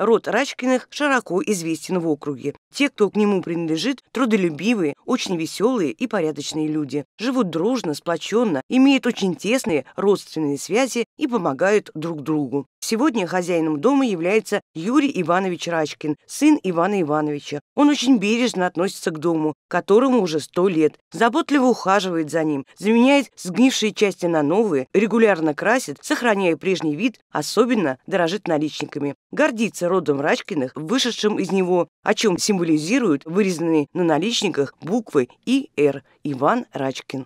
Род Рачкиных широко известен в округе. Те, кто к нему принадлежит, трудолюбивые, очень веселые и порядочные люди, живут дружно, сплоченно, имеют очень тесные родственные связи и помогают друг другу. Сегодня хозяином дома является Юрий Иванович Рачкин, сын Ивана Ивановича. Он очень бережно относится к дому, которому уже сто лет, заботливо ухаживает за ним, заменяет сгнившие части на новые, регулярно красит, сохраняя прежний вид, особенно дорожит наличниками. Гордится родом Рачкиных, вышедшим из него, о чем символизируют вырезанные на наличниках буквы буквы И.Р. Иван Рачкин.